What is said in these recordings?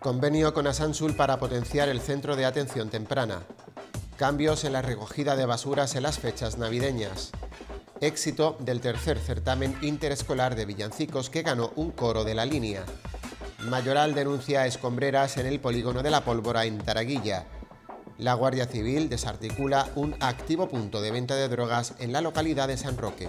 Convenio con Asansul para potenciar el centro de atención temprana. Cambios en la recogida de basuras en las fechas navideñas. Éxito del tercer certamen interescolar de villancicos que ganó un coro de la línea. Mayoral denuncia escombreras en el polígono de la pólvora en Taraguilla. La Guardia Civil desarticula un activo punto de venta de drogas en la localidad de San Roque.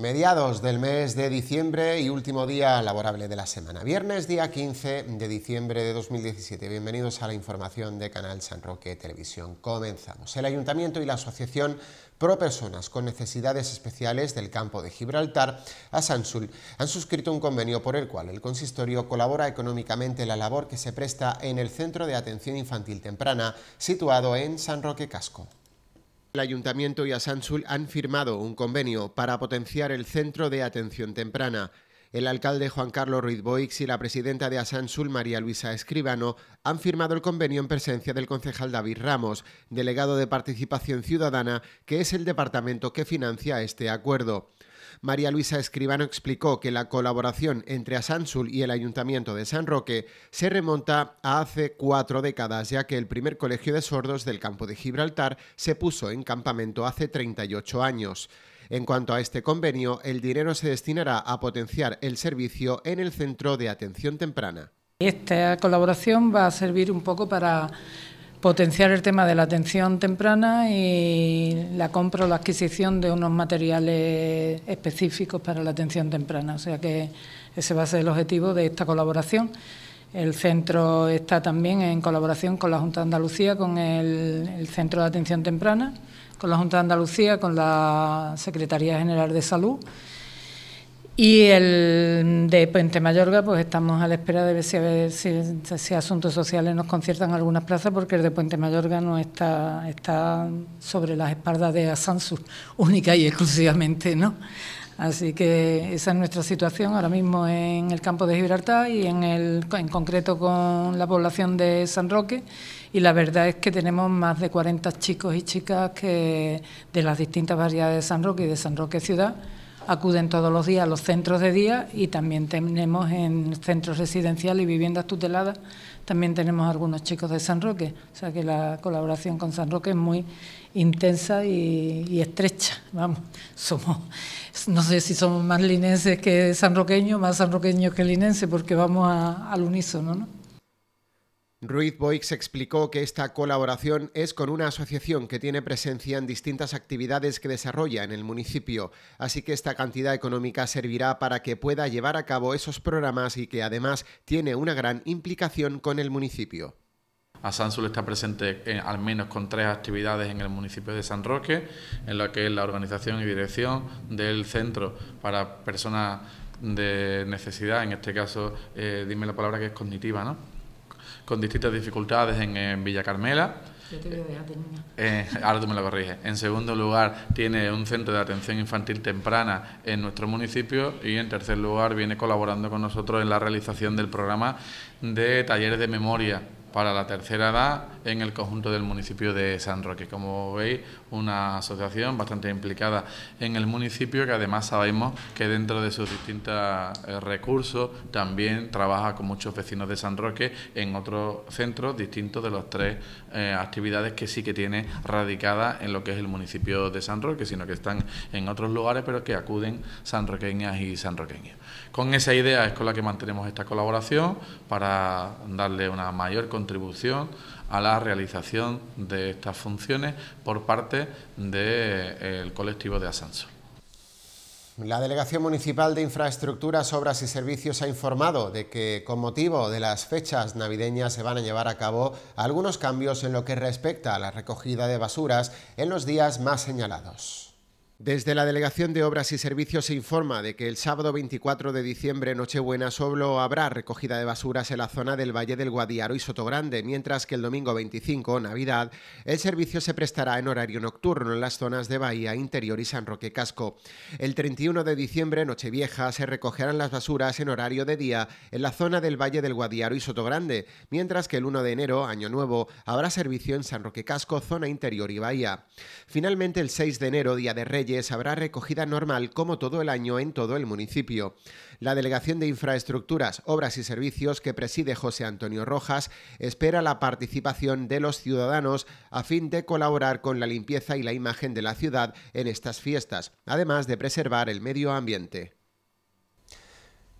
Mediados del mes de diciembre y último día laborable de la semana. Viernes, día 15 de diciembre de 2017. Bienvenidos a la información de Canal San Roque Televisión. Comenzamos. El Ayuntamiento y la Asociación Pro Personas con Necesidades Especiales del Campo de Gibraltar, a Sansul, han suscrito un convenio por el cual el consistorio colabora económicamente la labor que se presta en el Centro de Atención Infantil Temprana, situado en San Roque Casco. El Ayuntamiento y Asansul han firmado un convenio para potenciar el centro de atención temprana. El alcalde Juan Carlos Ruiz Boix y la presidenta de Asansul, María Luisa Escribano, han firmado el convenio en presencia del concejal David Ramos, delegado de Participación Ciudadana, que es el departamento que financia este acuerdo. María Luisa Escribano explicó que la colaboración entre Asansul y el Ayuntamiento de San Roque se remonta a hace cuatro décadas, ya que el primer colegio de sordos del campo de Gibraltar se puso en campamento hace 38 años. En cuanto a este convenio, el dinero se destinará a potenciar el servicio en el centro de atención temprana. Esta colaboración va a servir un poco para potenciar el tema de la atención temprana y la compra o la adquisición de unos materiales específicos para la atención temprana. O sea que ese va a ser el objetivo de esta colaboración. El centro está también en colaboración con la Junta de Andalucía, con el, el Centro de Atención Temprana, con la Junta de Andalucía, con la Secretaría General de Salud y el de Puente Mayorga, pues estamos a la espera de ver si, si, Asuntos Sociales nos conciertan algunas plazas, porque el de Puente Mayorga no está, está sobre las espaldas de Asansur, única y exclusivamente, ¿no? Así que esa es nuestra situación ahora mismo en el campo de Gibraltar y en, el, en concreto con la población de San Roque. Y la verdad es que tenemos más de 40 chicos y chicas que, de las distintas variedades de San Roque y de San Roque Ciudad acuden todos los días a los centros de día y también tenemos en centros residenciales y viviendas tuteladas, también tenemos algunos chicos de San Roque, o sea que la colaboración con San Roque es muy intensa y, estrecha, vamos, somos, no sé si somos más linenses que sanroqueños, más sanroqueños que linenses, porque vamos al unísono, ¿no? Ruiz Boix explicó que esta colaboración es con una asociación que tiene presencia en distintas actividades que desarrolla en el municipio, así que esta cantidad económica servirá para que pueda llevar a cabo esos programas y que además tiene una gran implicación con el municipio. Asansul está presente al menos con tres actividades en el municipio de San Roque, en la que es la organización y dirección del centro para personas de necesidad, en este caso, eh, dime la palabra que es cognitiva, ¿no? con distintas dificultades en, Villa Carmela. Eh, ahora tú me lo corriges. En segundo lugar, tiene un centro de atención infantil temprana en nuestro municipio y en tercer lugar viene colaborando con nosotros en la realización del programa de talleres de memoria para la tercera edad en el conjunto del municipio de San Roque. Como veis, una asociación bastante implicada en el municipio que además sabemos que dentro de sus distintos eh, recursos también trabaja con muchos vecinos de San Roque en otros centros distintos de los tres eh, actividades que sí que tiene radicada en lo que es el municipio de San Roque, sino que están en otros lugares pero que acuden sanroqueñas y sanroqueños. Con esa idea es con la que mantenemos esta colaboración para darle una mayor contribución a la realización de estas funciones por parte del colectivo de Asansol. La Delegación Municipal de Infraestructuras, Obras y Servicios ha informado de que con motivo de las fechas navideñas se van a llevar a cabo algunos cambios en lo que respecta a la recogida de basuras en los días más señalados. Desde la Delegación de Obras y Servicios se informa de que el sábado 24 de diciembre, Nochebuena, solo habrá recogida de basuras en la zona del Valle del Guadiaro y Sotogrande, mientras que el domingo 25, Navidad, el servicio se prestará en horario nocturno en las zonas de Bahía Interior y San Roque Casco. El 31 de diciembre, Nochevieja, se recogerán las basuras en horario de día en la zona del Valle del Guadiaro y Sotogrande, mientras que el 1 de enero, Año Nuevo, habrá servicio en San Roque Casco, zona interior y Bahía. Finalmente, el 6 de enero, Día de Reyes, habrá recogida normal como todo el año en todo el municipio. La Delegación de Infraestructuras, Obras y Servicios que preside José Antonio Rojas espera la participación de los ciudadanos a fin de colaborar con la limpieza y la imagen de la ciudad en estas fiestas, además de preservar el medio ambiente.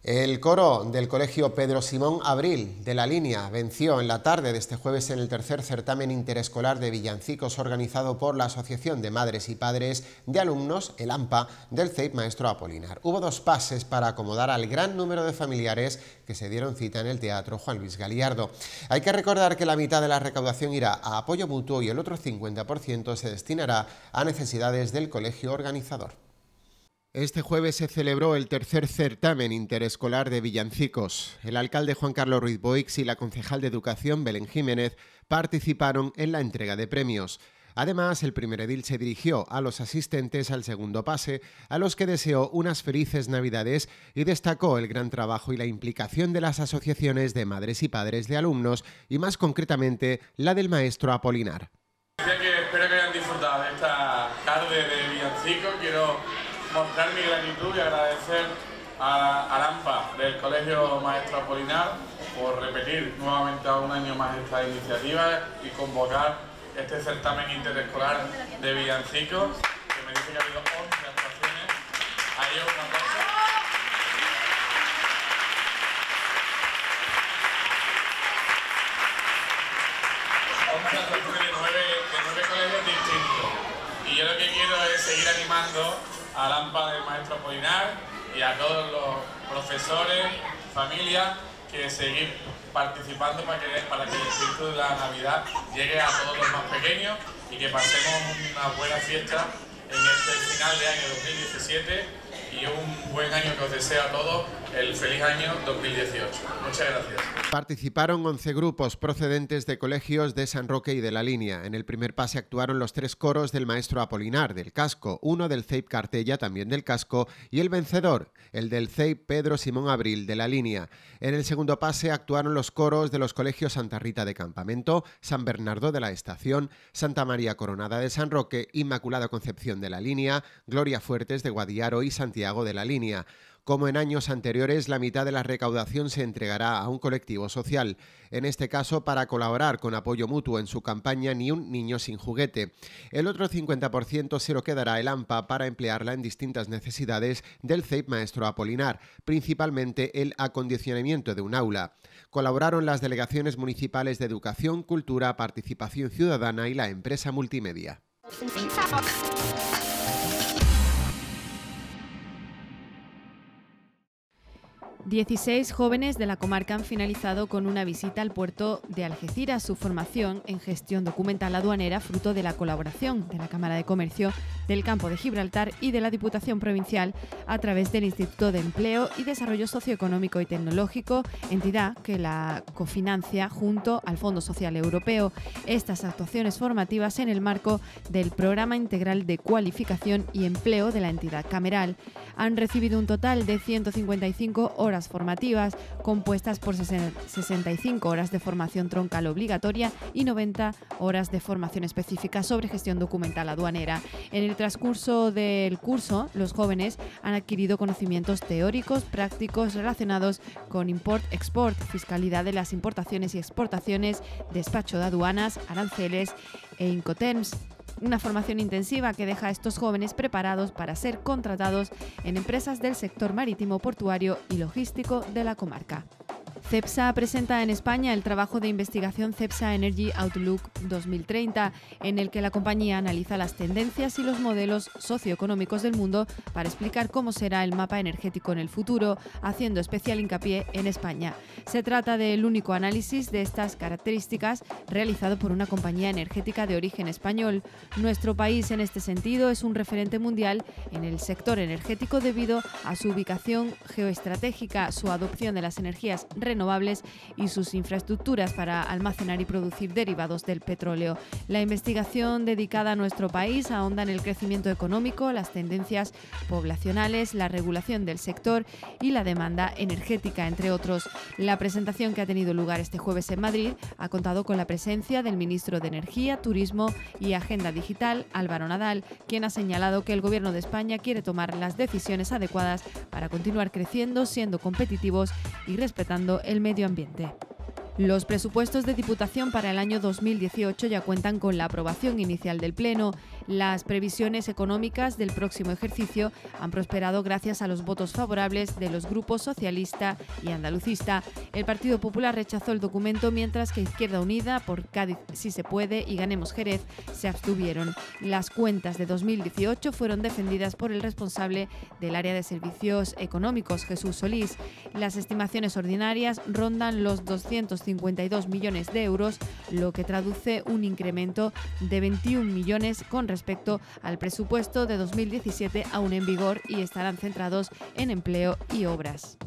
El coro del Colegio Pedro Simón Abril de la Línea venció en la tarde de este jueves en el tercer certamen interescolar de villancicos organizado por la Asociación de Madres y Padres de Alumnos, el AMPA, del CEIP Maestro Apolinar. Hubo dos pases para acomodar al gran número de familiares que se dieron cita en el Teatro Juan Luis Galiardo. Hay que recordar que la mitad de la recaudación irá a apoyo mutuo y el otro 50% se destinará a necesidades del colegio organizador. Este jueves se celebró el tercer certamen interescolar de villancicos. El alcalde Juan Carlos Ruiz Boix y la concejal de Educación Belén Jiménez participaron en la entrega de premios. Además, el primer edil se dirigió a los asistentes al segundo pase, a los que deseó unas felices Navidades y destacó el gran trabajo y la implicación de las asociaciones de madres y padres de alumnos y más concretamente la del maestro Apolinar. mostrar mi gratitud y agradecer a Arampa del Colegio Maestro Apolinar por repetir nuevamente a un año más esta iniciativa y convocar este certamen interescolar de villancicos que me dice que ha habido 11 actuaciones. Ayer una de nueve colegios distintos. Y yo lo que quiero es seguir animando a Lampa del maestro Polinar y a todos los profesores, familias que seguir participando para que, para que el espíritu de la Navidad llegue a todos los más pequeños y que pasemos una buena fiesta en este final de año 2017 y un buen año que os deseo a todos el feliz año 2018. Muchas gracias. Participaron 11 grupos procedentes de colegios de San Roque y de La Línea. En el primer pase actuaron los tres coros del maestro Apolinar, del casco, uno del CEIP Cartella, también del casco, y el vencedor, el del CEIP Pedro Simón Abril, de La Línea. En el segundo pase actuaron los coros de los colegios Santa Rita de Campamento, San Bernardo de la Estación, Santa María Coronada de San Roque, Inmaculada Concepción de La Línea, Gloria Fuertes de Guadiaro y Santiago de La Línea. Como en años anteriores, la mitad de la recaudación se entregará a un colectivo social, en este caso para colaborar con apoyo mutuo en su campaña Ni un niño sin juguete. El otro 50% se lo quedará el AMPA para emplearla en distintas necesidades del CEIP Maestro Apolinar, principalmente el acondicionamiento de un aula. Colaboraron las delegaciones municipales de Educación, Cultura, Participación Ciudadana y la empresa multimedia. 16 jóvenes de la comarca han finalizado con una visita al puerto de Algeciras, su formación en gestión documental aduanera, fruto de la colaboración de la Cámara de Comercio del Campo de Gibraltar y de la Diputación Provincial a través del Instituto de Empleo y Desarrollo Socioeconómico y Tecnológico, entidad que la cofinancia junto al Fondo Social Europeo. Estas actuaciones formativas en el marco del Programa Integral de Cualificación y Empleo de la entidad cameral han recibido un total de 155 horas formativas compuestas por 65 horas de formación troncal obligatoria y 90 horas de formación específica sobre gestión documental aduanera. En el transcurso del curso, los jóvenes han adquirido conocimientos teóricos, prácticos relacionados con import-export, fiscalidad de las importaciones y exportaciones, despacho de aduanas, aranceles e incoterms, una formación intensiva que deja a estos jóvenes preparados para ser contratados en empresas del sector marítimo, portuario y logístico de la comarca. CEPSA presenta en España el trabajo de investigación CEPSA Energy Outlook 2030, en el que la compañía analiza las tendencias y los modelos socioeconómicos del mundo para explicar cómo será el mapa energético en el futuro, haciendo especial hincapié en España. Se trata del único análisis de estas características realizado por una compañía energética de origen español. Nuestro país en este sentido es un referente mundial en el sector energético debido a su ubicación geoestratégica, su adopción de las energías renovables, renovables y sus infraestructuras para almacenar y producir derivados del petróleo. La investigación dedicada a nuestro país ahonda en el crecimiento económico, las tendencias poblacionales, la regulación del sector y la demanda energética, entre otros. La presentación que ha tenido lugar este jueves en Madrid ha contado con la presencia del ministro de Energía, Turismo y Agenda Digital, Álvaro Nadal, quien ha señalado que el Gobierno de España quiere tomar las decisiones adecuadas para continuar creciendo, siendo competitivos y respetando el el medio ambiente. Los presupuestos de Diputación para el año 2018 ya cuentan con la aprobación inicial del Pleno. Las previsiones económicas del próximo ejercicio han prosperado gracias a los votos favorables de los grupos socialista y andalucista. El Partido Popular rechazó el documento mientras que Izquierda Unida, por Cádiz si se puede y Ganemos Jerez, se abstuvieron. Las cuentas de 2018 fueron defendidas por el responsable del área de servicios económicos, Jesús Solís. Las estimaciones ordinarias rondan los 250 52 millones de euros, lo que traduce un incremento de 21 millones con respecto al presupuesto de 2017 aún en vigor y estarán centrados en empleo y obras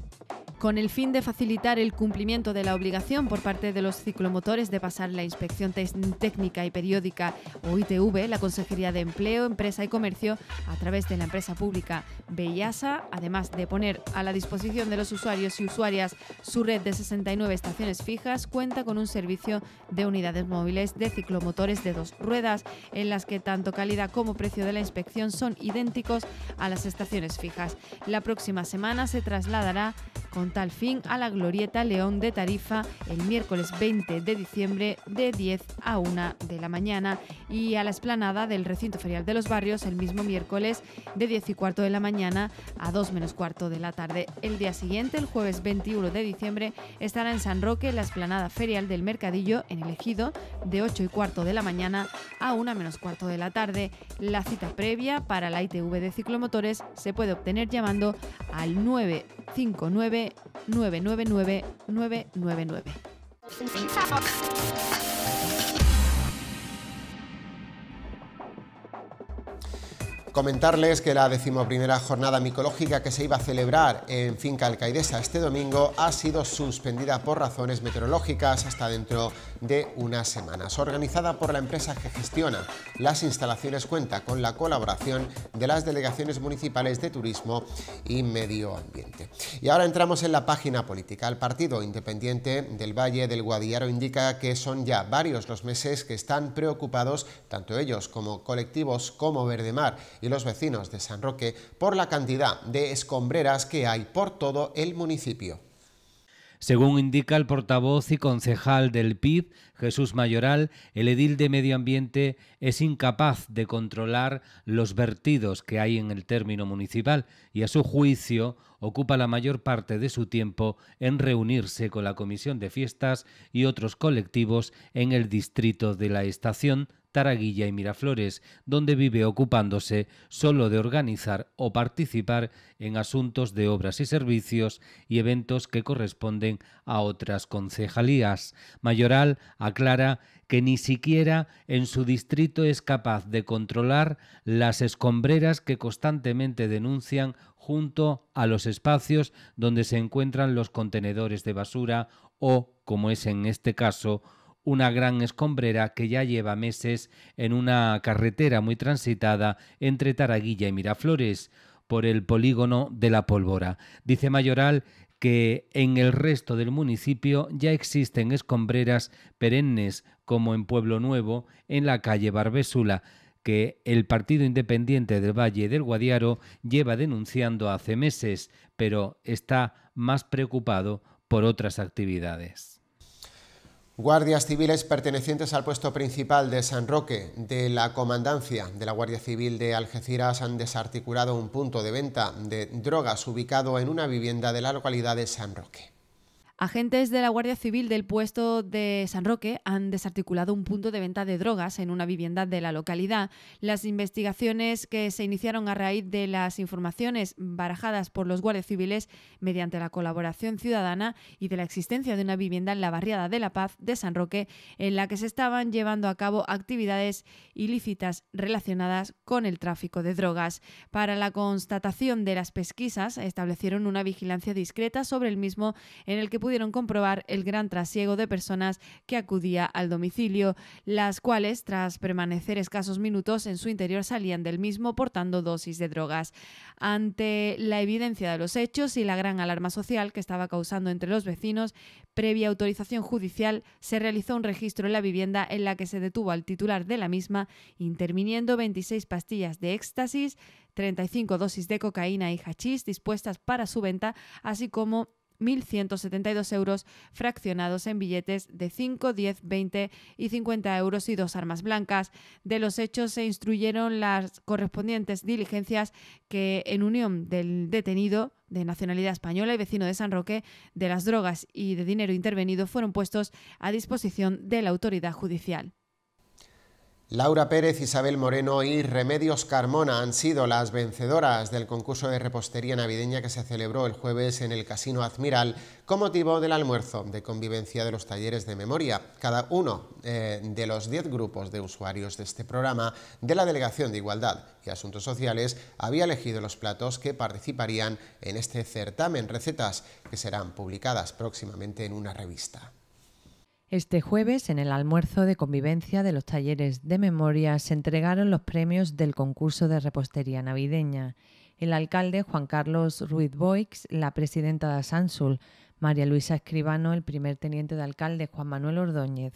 con el fin de facilitar el cumplimiento de la obligación por parte de los ciclomotores de pasar la inspección técnica y periódica o ITV, la Consejería de Empleo, Empresa y Comercio, a través de la empresa pública Bellasa, además de poner a la disposición de los usuarios y usuarias su red de 69 estaciones fijas, cuenta con un servicio de unidades móviles de ciclomotores de dos ruedas, en las que tanto calidad como precio de la inspección son idénticos a las estaciones fijas. La próxima semana se trasladará con al fin a la Glorieta León de Tarifa el miércoles 20 de diciembre de 10 a 1 de la mañana y a la esplanada del recinto ferial de los barrios el mismo miércoles de 10 y cuarto de la mañana a 2 menos cuarto de la tarde. El día siguiente, el jueves 21 de diciembre, estará en San Roque la esplanada ferial del Mercadillo en el Ejido de 8 y cuarto de la mañana a 1 menos cuarto de la tarde. La cita previa para la ITV de ciclomotores se puede obtener llamando al 959 999 999. Comentarles que la decimoprimera jornada micológica que se iba a celebrar en Finca Alcaidesa este domingo ha sido suspendida por razones meteorológicas hasta dentro de unas semanas. Organizada por la empresa que gestiona las instalaciones cuenta con la colaboración de las delegaciones municipales de turismo y medio ambiente. Y ahora entramos en la página política. El Partido Independiente del Valle del Guadiaro indica que son ya varios los meses que están preocupados tanto ellos como colectivos como Verde Mar y los vecinos de San Roque por la cantidad de escombreras que hay por todo el municipio. Según indica el portavoz y concejal del PIB, Jesús Mayoral, el edil de Medio Ambiente es incapaz de controlar los vertidos que hay en el término municipal y a su juicio ocupa la mayor parte de su tiempo en reunirse con la Comisión de Fiestas y otros colectivos en el distrito de la estación Taraguilla y Miraflores, donde vive ocupándose solo de organizar o participar en asuntos de obras y servicios y eventos que corresponden a otras concejalías. Mayoral aclara que ni siquiera en su distrito es capaz de controlar las escombreras que constantemente denuncian junto a los espacios donde se encuentran los contenedores de basura o, como es en este caso, una gran escombrera que ya lleva meses en una carretera muy transitada entre Taraguilla y Miraflores, por el polígono de la pólvora. Dice Mayoral que en el resto del municipio ya existen escombreras perennes, como en Pueblo Nuevo, en la calle Barbésula, que el Partido Independiente del Valle del Guadiaro lleva denunciando hace meses, pero está más preocupado por otras actividades. Guardias civiles pertenecientes al puesto principal de San Roque de la Comandancia de la Guardia Civil de Algeciras han desarticulado un punto de venta de drogas ubicado en una vivienda de la localidad de San Roque. Agentes de la Guardia Civil del puesto de San Roque han desarticulado un punto de venta de drogas en una vivienda de la localidad. Las investigaciones que se iniciaron a raíz de las informaciones barajadas por los guardias civiles mediante la colaboración ciudadana y de la existencia de una vivienda en la barriada de La Paz de San Roque en la que se estaban llevando a cabo actividades ilícitas relacionadas con el tráfico de drogas. Para la constatación de las pesquisas establecieron una vigilancia discreta sobre el mismo en el que pudieron comprobar el gran trasiego de personas que acudía al domicilio, las cuales, tras permanecer escasos minutos en su interior, salían del mismo portando dosis de drogas. Ante la evidencia de los hechos y la gran alarma social que estaba causando entre los vecinos, previa autorización judicial, se realizó un registro en la vivienda en la que se detuvo al titular de la misma, interviniendo 26 pastillas de éxtasis, 35 dosis de cocaína y hachís dispuestas para su venta, así como 1.172 euros fraccionados en billetes de 5, 10, 20 y 50 euros y dos armas blancas. De los hechos se instruyeron las correspondientes diligencias que en unión del detenido de nacionalidad española y vecino de San Roque, de las drogas y de dinero intervenido fueron puestos a disposición de la autoridad judicial. Laura Pérez, Isabel Moreno y Remedios Carmona han sido las vencedoras del concurso de repostería navideña que se celebró el jueves en el Casino Admiral con motivo del almuerzo de convivencia de los talleres de memoria. Cada uno eh, de los 10 grupos de usuarios de este programa de la Delegación de Igualdad y Asuntos Sociales había elegido los platos que participarían en este certamen, recetas que serán publicadas próximamente en una revista. Este jueves, en el almuerzo de convivencia de los talleres de memoria, se entregaron los premios del concurso de repostería navideña. El alcalde Juan Carlos Ruiz Boix, la presidenta de Asansul, María Luisa Escribano, el primer teniente de alcalde Juan Manuel Ordóñez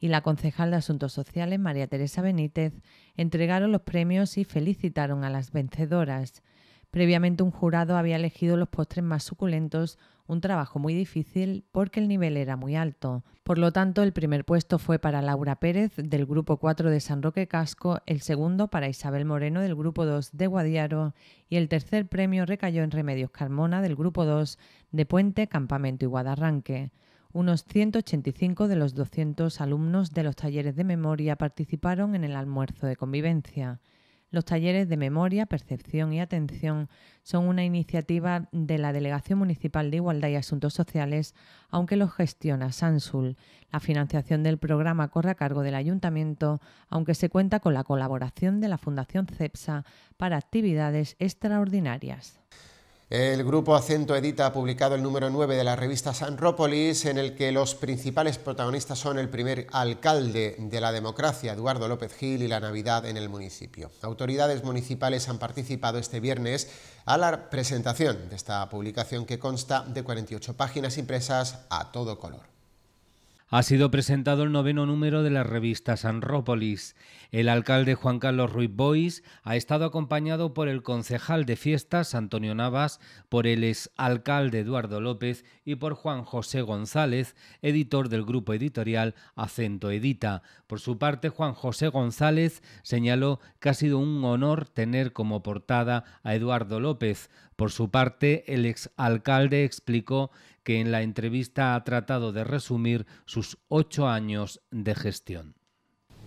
y la concejal de Asuntos Sociales María Teresa Benítez entregaron los premios y felicitaron a las vencedoras. Previamente un jurado había elegido los postres más suculentos un trabajo muy difícil porque el nivel era muy alto. Por lo tanto, el primer puesto fue para Laura Pérez del Grupo 4 de San Roque Casco, el segundo para Isabel Moreno del Grupo 2 de Guadiaro y el tercer premio recayó en Remedios Carmona del Grupo 2 de Puente, Campamento y Guadarranque. Unos 185 de los 200 alumnos de los talleres de memoria participaron en el almuerzo de convivencia. Los talleres de memoria, percepción y atención son una iniciativa de la Delegación Municipal de Igualdad y Asuntos Sociales, aunque los gestiona Sansul. La financiación del programa corre a cargo del Ayuntamiento, aunque se cuenta con la colaboración de la Fundación CEPSA para actividades extraordinarias. El grupo Acento Edita ha publicado el número 9 de la revista Sanrópolis, en el que los principales protagonistas son el primer alcalde de la democracia, Eduardo López Gil, y la Navidad en el municipio. Autoridades municipales han participado este viernes a la presentación de esta publicación que consta de 48 páginas impresas a todo color. Ha sido presentado el noveno número de la revista Sanrópolis. El alcalde Juan Carlos Ruiz Bois ha estado acompañado por el concejal de fiestas Antonio Navas, por el exalcalde Eduardo López y por Juan José González, editor del grupo editorial Acento Edita. Por su parte, Juan José González señaló que ha sido un honor tener como portada a Eduardo López, por su parte, el exalcalde explicó que en la entrevista ha tratado de resumir sus ocho años de gestión.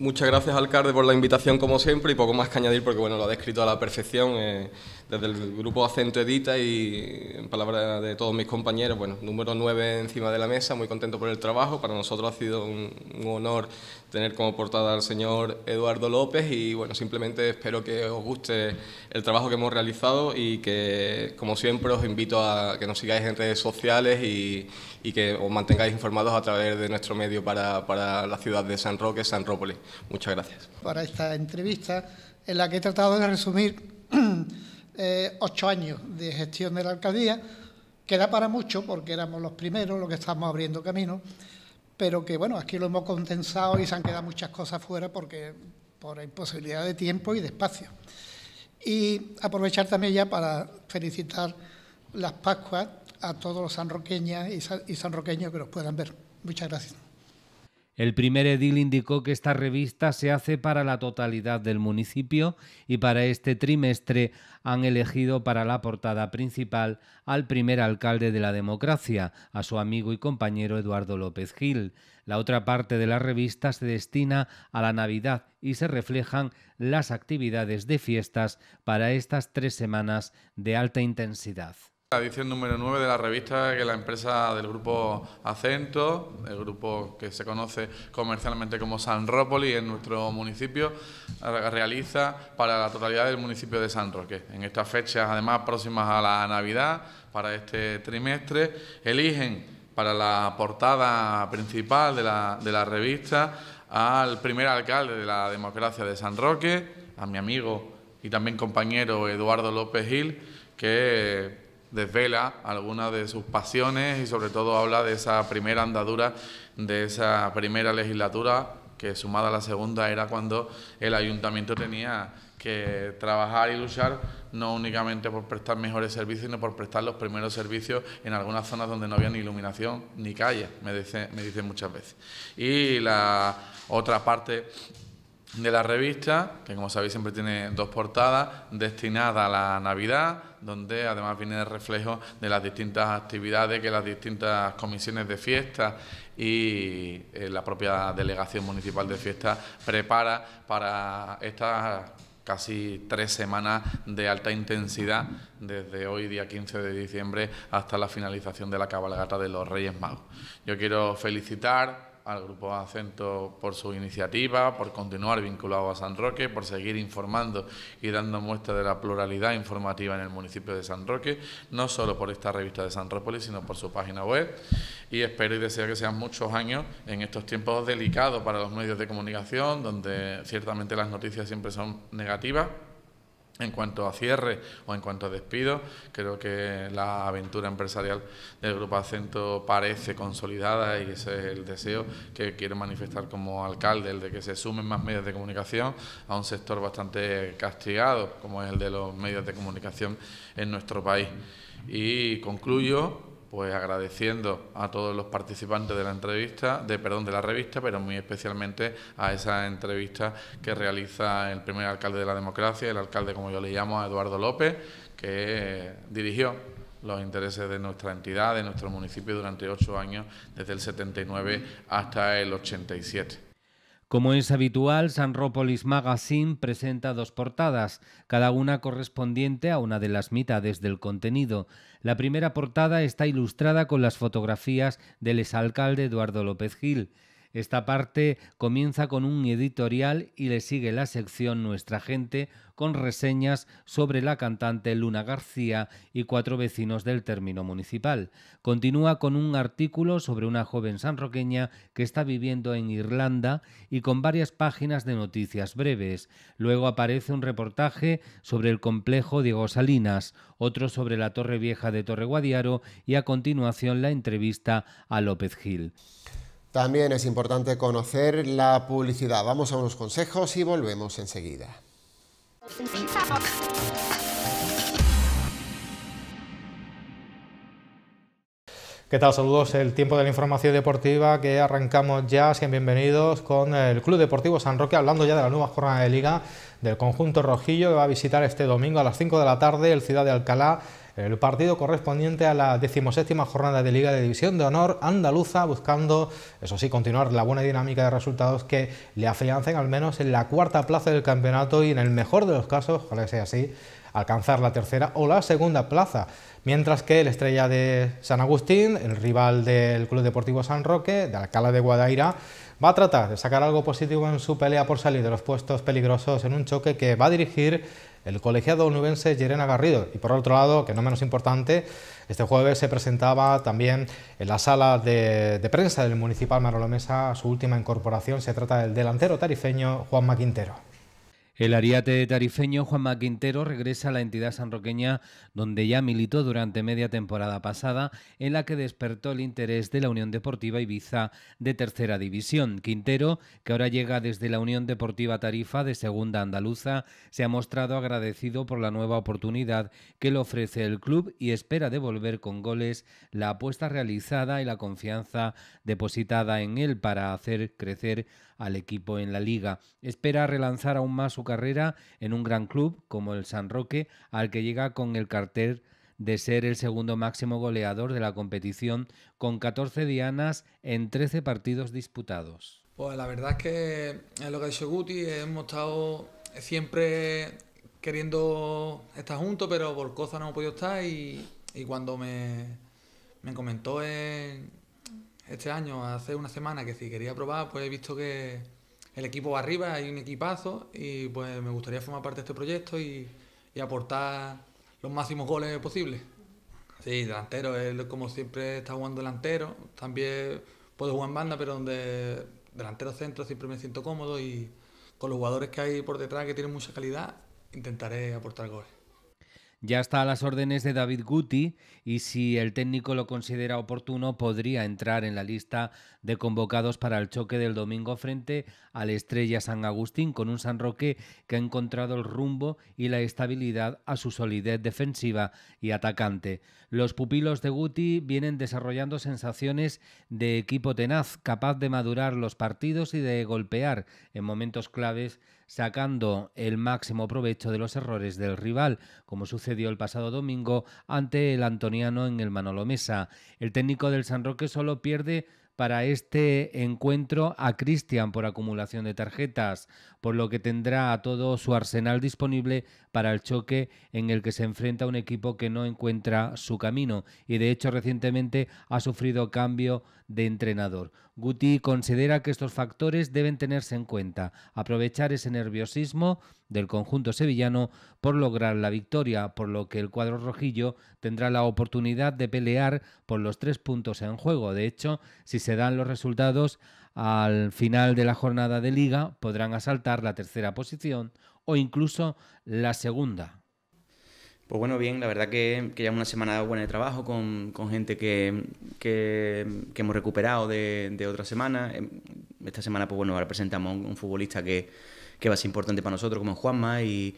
Muchas gracias, alcalde, por la invitación, como siempre, y poco más que añadir, porque bueno, lo ha descrito a la perfección eh, desde el grupo Acento Edita y en palabras de todos mis compañeros, bueno, número nueve encima de la mesa, muy contento por el trabajo. Para nosotros ha sido un honor tener como portada al señor Eduardo López y bueno, simplemente espero que os guste el trabajo que hemos realizado y que como siempre os invito a que nos sigáis en redes sociales y, que os mantengáis informados a través de nuestro medio para, para la ciudad de San Roque, San Rópoli... Muchas gracias. Para esta entrevista en la que he tratado de resumir eh, ocho años de gestión de la alcaldía, que para mucho porque éramos los primeros, los que estamos abriendo camino, pero que bueno, aquí lo hemos condensado y se han quedado muchas cosas fuera porque por imposibilidad de tiempo y de espacio. Y aprovechar también ya para felicitar las Pascuas a todos los sanroqueñas y sanroqueños que los puedan ver. Muchas gracias. El primer edil indicó que esta revista se hace para la totalidad del municipio y para este trimestre han elegido para la portada principal al primer alcalde de la democracia, a su amigo y compañero Eduardo López Gil. La otra parte de la revista se destina a la Navidad y se reflejan las actividades de fiestas para estas tres semanas de alta intensidad. La edición número 9 de la revista que la empresa del grupo Acento, el grupo que se conoce comercialmente como Sanrópoli en nuestro municipio, eh, realiza para la totalidad del municipio de San Roque. En estas fechas, además próximas a la Navidad, para este trimestre, eligen para la portada principal de la, de la revista al primer alcalde de la democracia de San Roque, a mi amigo y también compañero Eduardo López Gil, que desvela algunas de sus pasiones y sobre todo habla de esa primera andadura, de esa primera legislatura que sumada a la segunda era cuando el ayuntamiento tenía que trabajar y luchar no únicamente por prestar mejores servicios, sino por prestar los primeros servicios en algunas zonas donde no había ni iluminación ni calle, me dicen me muchas veces. Y la otra parte de la revista, que como sabéis siempre tiene dos portadas, destinada a la Navidad, donde además viene el reflejo de las distintas actividades que las distintas comisiones de fiesta y eh, la propia delegación municipal de fiesta prepara para estas casi tres semanas de alta intensidad desde hoy día 15 de diciembre hasta la finalización de la cabalgata de los Reyes Magos. Yo quiero felicitar al Grupo Acento por su iniciativa, por continuar vinculado a San Roque, por seguir informando y dando muestra de la pluralidad informativa en el municipio de San Roque, no solo por esta revista de San Rópolis, sino por su página web. Y espero y deseo que sean muchos años en estos tiempos delicados para los medios de comunicación, donde ciertamente las noticias siempre son negativas en cuanto a cierre o en cuanto a despido, creo que la aventura empresarial del Grupo Acento parece consolidada y ese es el deseo que quiero manifestar como alcalde, el de que se sumen más medios de comunicación a un sector bastante castigado, como es el de los medios de comunicación en nuestro país. Y concluyo pues agradeciendo a todos los participantes de la entrevista, de perdón, de la revista, pero muy especialmente a esa entrevista que realiza el primer alcalde de la democracia, el alcalde como yo le llamo, Eduardo López, que dirigió los intereses de nuestra entidad, de nuestro municipio durante ocho años, desde el 79 hasta el 87. Como es habitual, Sanrópolis Magazine presenta dos portadas, cada una correspondiente a una de las mitades del contenido. La primera portada está ilustrada con las fotografías del exalcalde Eduardo López Gil. Esta parte comienza con un editorial y le sigue la sección Nuestra gente con reseñas sobre la cantante Luna García y cuatro vecinos del término municipal. Continúa con un artículo sobre una joven sanroqueña que está viviendo en Irlanda y con varias páginas de noticias breves. Luego aparece un reportaje sobre el complejo Diego Salinas, otro sobre la Torre Vieja de Torre Guadiaro y a continuación la entrevista a López Gil. También es importante conocer la publicidad. Vamos a unos consejos y volvemos enseguida. ¿Qué tal? Saludos. El tiempo de la información deportiva que arrancamos ya. Sean bienvenidos con el Club Deportivo San Roque, hablando ya de la nueva jornada de liga del conjunto rojillo que va a visitar este domingo a las 5 de la tarde el Ciudad de Alcalá el partido correspondiente a la decimoséptima jornada de Liga de División de Honor andaluza, buscando, eso sí, continuar la buena dinámica de resultados que le afiancen al menos en la cuarta plaza del campeonato y en el mejor de los casos, ojalá sea así, alcanzar la tercera o la segunda plaza. Mientras que el Estrella de San Agustín, el rival del Club Deportivo San Roque, de Alcala de Guadaira, va a tratar de sacar algo positivo en su pelea por salir de los puestos peligrosos en un choque que va a dirigir el colegiado onubense Yerena Garrido. Y por otro lado, que no menos importante, este jueves se presentaba también en la sala de, prensa del Municipal Marolomesa su última incorporación. Se trata del delantero tarifeño Juan Maquintero. El ariate tarifeño Juanma Quintero regresa a la entidad sanroqueña donde ya militó durante media temporada pasada, en la que despertó el interés de la Unión Deportiva Ibiza de Tercera División. Quintero, que ahora llega desde la Unión Deportiva Tarifa de Segunda Andaluza, se ha mostrado agradecido por la nueva oportunidad que le ofrece el club y espera devolver con goles la apuesta realizada y la confianza depositada en él para hacer crecer al equipo en la liga. Espera relanzar aún más su carrera en un gran club como el San Roque, al que llega con el cartel de ser el segundo máximo goleador de la competición con 14 dianas en 13 partidos disputados. Pues la verdad es que en lo que ha Guti, hemos estado siempre queriendo estar juntos, pero por cosas no hemos podido estar y, cuando me comentó en, este año, hace una semana, que si quería probar, pues he visto que el equipo va arriba, hay un equipazo y pues me gustaría formar parte de este proyecto y, aportar los máximos goles posibles. Sí, delantero, como siempre está jugando delantero, también puedo jugar en banda, pero donde delantero centro siempre me siento cómodo y con los jugadores que hay por detrás que tienen mucha calidad, intentaré aportar goles ya está a las órdenes de David Guti y si el técnico lo considera oportuno podría entrar en la lista de convocados para el choque del domingo frente al Estrella San Agustín con un San Roque que ha encontrado el rumbo y la estabilidad a su solidez defensiva y atacante. Los pupilos de Guti vienen desarrollando sensaciones de equipo tenaz, capaz de madurar los partidos y de golpear en momentos claves sacando el máximo provecho de los errores del rival, como sucedió el pasado domingo ante el Antoniano en el Manolo Mesa. El técnico del San Roque solo pierde para este encuentro a Cristian por acumulación de tarjetas por lo que tendrá a todo su arsenal disponible para el choque en el que se enfrenta un equipo que no encuentra su camino y de hecho recientemente ha sufrido cambio de entrenador. Guti considera que estos factores deben tenerse en cuenta, aprovechar ese nerviosismo del conjunto sevillano por lograr la victoria, por lo que el cuadro rojillo tendrá la oportunidad de pelear por los tres puntos en juego. De hecho, si se dan los resultados, al final de la jornada de liga podrán asaltar la tercera posición o incluso la segunda. Pues bueno, bien, la verdad que, ya ya una semana buena de trabajo con, gente que, hemos recuperado de, de, otra semana. Em, esta semana, pues bueno, ahora presentamos un, futbolista que, que va a ser importante para nosotros, como Juanma, y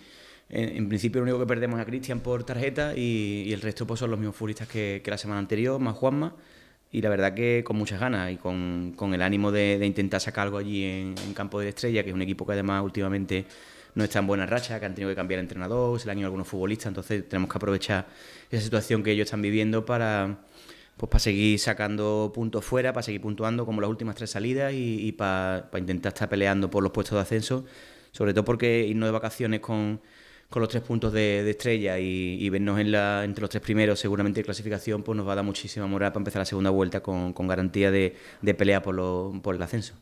en, principio lo único que perdemos es a Cristian por tarjeta y, el resto pues, son los mismos futbolistas que la semana anterior, más Juanma y la verdad que con muchas ganas y con, el ánimo de, intentar sacar algo allí en, Campo de Estrella, que es un equipo que además últimamente no está en buena racha, que han tenido que cambiar entrenadores, entrenador, se le han ido algunos futbolistas, entonces tenemos que aprovechar esa situación que ellos están viviendo para, pues, para seguir sacando puntos fuera, para seguir puntuando como las últimas tres salidas y, para, para intentar estar peleando por los puestos de ascenso, sobre todo porque irnos de vacaciones con con los tres puntos de, estrella y, vernos entre los tres primeros, seguramente en clasificación, pues nos va a dar muchísima moral para empezar la segunda vuelta con, garantía de, pelea por, el ascenso.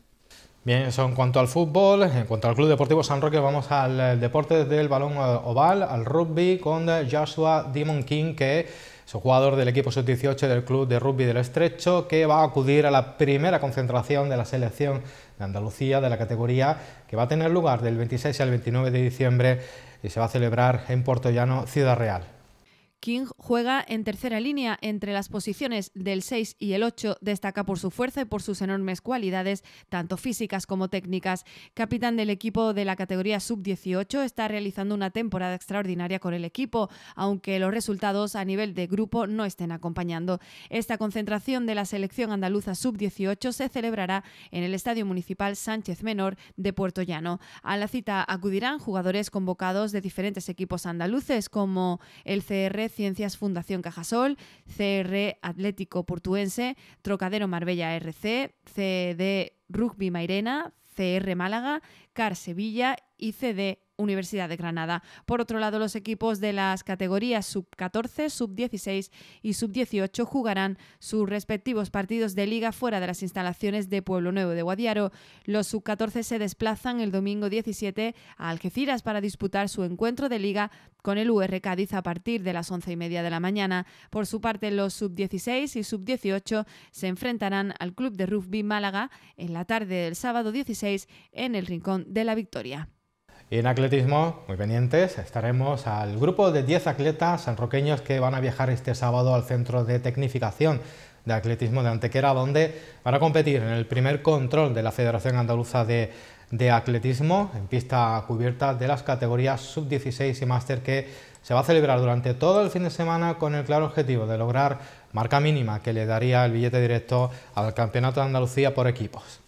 Bien, eso en cuanto al fútbol, en cuanto al Club Deportivo San Roque, vamos al eh, deporte del balón eh, oval, al rugby, con eh, Joshua Demon King, que es un jugador del equipo sub-18 del club de rugby del Estrecho que va a acudir a la primera concentración de la selección de Andalucía de la categoría que va a tener lugar del 26 al 29 de diciembre y se va a celebrar en Puerto Llano, Ciudad Real. King juega en tercera línea entre las posiciones del 6 y el 8, destaca por su fuerza y por sus enormes cualidades, tanto físicas como técnicas. Capitán del equipo de la categoría sub-18, está realizando una temporada extraordinaria con el equipo, aunque los resultados a nivel de grupo no estén acompañando. Esta concentración de la selección andaluza sub-18 se celebrará en el Estadio Municipal Sánchez Menor de Puerto Llano. A la cita acudirán jugadores convocados de diferentes equipos andaluces como el CRC, Ciencias Fundación Cajasol, CR Atlético Portuense, Trocadero Marbella RC, CD Rugby Mairena, CR Málaga, CAR Sevilla y CD Universidad de Granada. Por otro lado, los equipos de las categorías sub-14, sub-16 y sub-18 jugarán sus respectivos partidos de liga fuera de las instalaciones de Pueblo Nuevo de Guadiaro. Los sub-14 se desplazan el domingo 17 a Algeciras para disputar su encuentro de liga con el UR Cádiz a partir de las once y media de la mañana. Por su parte, los sub-16 y sub-18 se enfrentarán al Club de Rugby Málaga en la tarde del sábado 16 en el Rincón de la Victoria. Y en atletismo, muy pendientes, estaremos al grupo de 10 atletas sanroqueños que van a viajar este sábado al Centro de Tecnificación de Atletismo de Antequera, donde van a competir en el primer control de la Federación Andaluza de, Atletismo en pista cubierta de las categorías sub-16 y máster que se va a celebrar durante todo el fin de semana con el claro objetivo de lograr marca mínima que le daría el billete directo al Campeonato de Andalucía por equipos.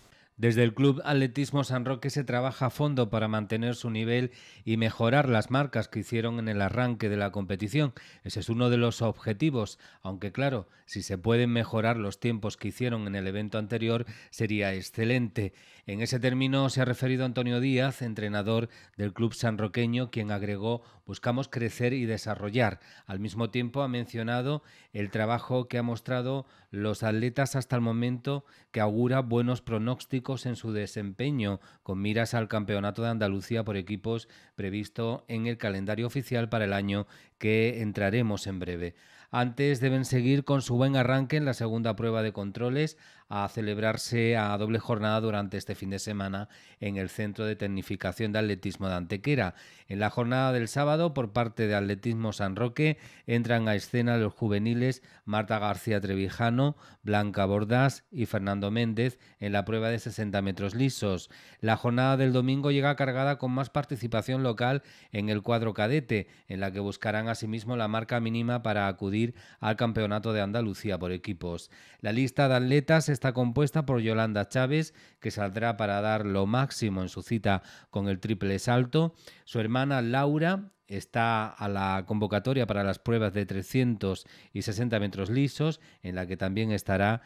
Desde el Club Atletismo San Roque se trabaja a fondo para mantener su nivel y mejorar las marcas que hicieron en el arranque de la competición. Ese es uno de los objetivos, aunque claro, si se pueden mejorar los tiempos que hicieron en el evento anterior sería excelente. En ese término se ha referido Antonio Díaz, entrenador del club sanroqueño, quien agregó buscamos crecer y desarrollar. Al mismo tiempo ha mencionado el trabajo que han mostrado los atletas hasta el momento que augura buenos pronósticos en su desempeño con miras al Campeonato de Andalucía por equipos previsto en el calendario oficial para el año que entraremos en breve. Antes deben seguir con su buen arranque en la segunda prueba de controles a celebrarse a doble jornada durante este fin de semana en el Centro de Tecnificación de Atletismo de Antequera. En la jornada del sábado, por parte de Atletismo San Roque, entran a escena los juveniles Marta García Trevijano, Blanca Bordas y Fernando Méndez en la prueba de 60 metros lisos. La jornada del domingo llega cargada con más participación local en el cuadro cadete, en la que buscarán asimismo la marca mínima para acudir al Campeonato de Andalucía por equipos. La lista de atletas está compuesta por Yolanda Chávez, que saldrá para dar lo máximo en su cita con el triple salto, su hermana Laura, está a la convocatoria para las pruebas de 360 metros lisos, en la que también estará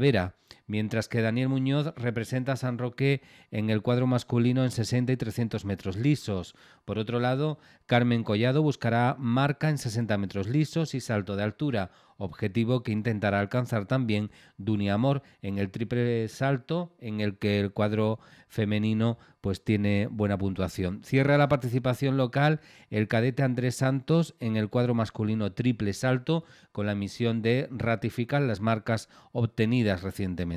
Vera mientras que Daniel Muñoz representa a San Roque en el cuadro masculino en 60 y 300 metros lisos. Por otro lado, Carmen Collado buscará marca en 60 metros lisos y salto de altura, objetivo que intentará alcanzar también Duny Amor en el triple salto, en el que el cuadro femenino pues tiene buena puntuación. Cierra la participación local el cadete Andrés Santos en el cuadro masculino triple salto con la misión de ratificar las marcas obtenidas recientemente.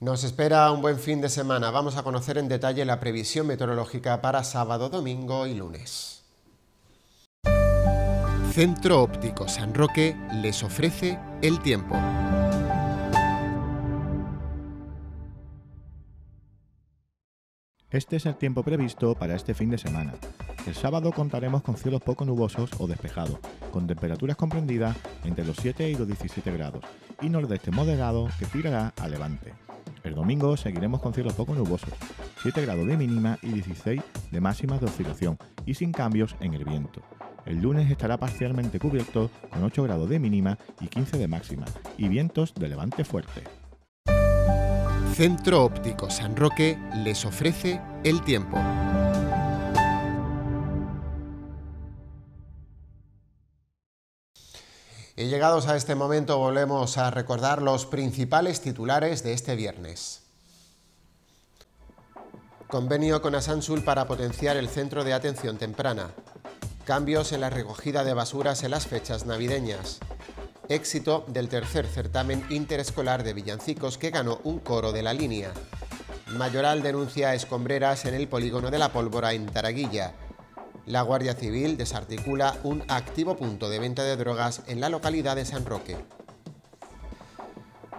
Nos espera un buen fin de semana. Vamos a conocer en detalle la previsión meteorológica para sábado, domingo y lunes. Centro Óptico San Roque les ofrece el tiempo. Este es el tiempo previsto para este fin de semana. El sábado contaremos con cielos poco nubosos o despejados, con temperaturas comprendidas entre los 7 y los 17 grados, y nordeste moderado que tirará a levante. El domingo seguiremos con cielos poco nubosos, 7 grados de mínima y 16 de máxima de oscilación, y sin cambios en el viento. El lunes estará parcialmente cubierto con 8 grados de mínima y 15 de máxima, y vientos de levante fuerte. Centro Óptico San Roque les ofrece el tiempo. Y llegados a este momento volvemos a recordar los principales titulares de este viernes. Convenio con Asansul para potenciar el centro de atención temprana. Cambios en la recogida de basuras en las fechas navideñas éxito del tercer certamen interescolar de villancicos que ganó un coro de la línea. Mayoral denuncia escombreras en el polígono de la pólvora en Taraguilla. La Guardia Civil desarticula un activo punto de venta de drogas en la localidad de San Roque.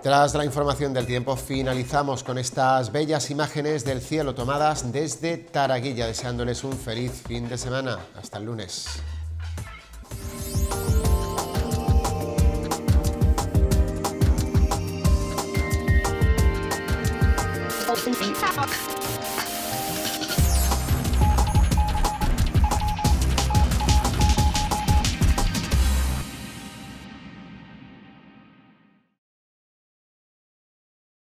Tras la información del tiempo, finalizamos con estas bellas imágenes del cielo tomadas desde Taraguilla, deseándoles un feliz fin de semana. Hasta el lunes. Bye-bye.